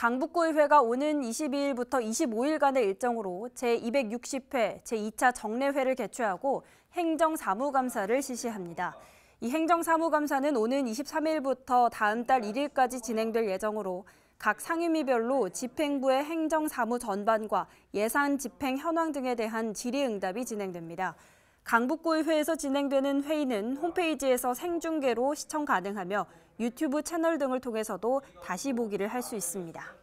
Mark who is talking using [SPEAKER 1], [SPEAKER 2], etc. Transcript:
[SPEAKER 1] 강북구의회가 오는 22일부터 25일간의 일정으로 제260회 제2차 정례회를 개최하고 행정사무감사를 실시합니다. 이 행정사무감사는 오는 23일부터 다음 달 1일까지 진행될 예정으로 각 상임위별로 집행부의 행정사무 전반과 예산 집행 현황 등에 대한 질의응답이 진행됩니다. 강북구의회에서 진행되는 회의는 홈페이지에서 생중계로 시청 가능하며 유튜브 채널 등을 통해서도 다시 보기를
[SPEAKER 2] 할 수 있습니다.